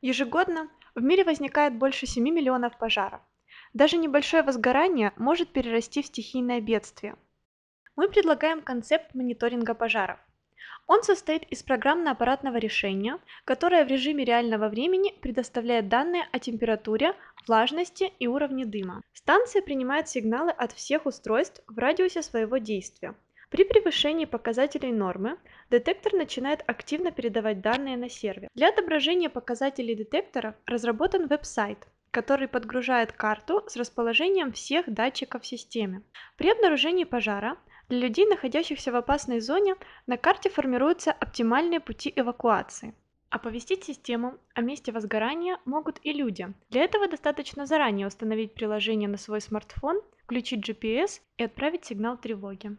Ежегодно в мире возникает больше 7 миллионов пожаров. Даже небольшое возгорание может перерасти в стихийное бедствие. Мы предлагаем концепт мониторинга пожаров. Он состоит из программно-аппаратного решения, которое в режиме реального времени предоставляет данные о температуре, влажности и уровне дыма. Станция принимает сигналы от всех устройств в радиусе своего действия – при превышении показателей нормы детектор начинает активно передавать данные на сервер. Для отображения показателей детектора разработан веб-сайт, который подгружает карту с расположением всех датчиков в системе. При обнаружении пожара для людей, находящихся в опасной зоне, на карте формируются оптимальные пути эвакуации. Оповестить систему о месте возгорания могут и люди. Для этого достаточно заранее установить приложение на свой смартфон, включить GPS и отправить сигнал тревоги.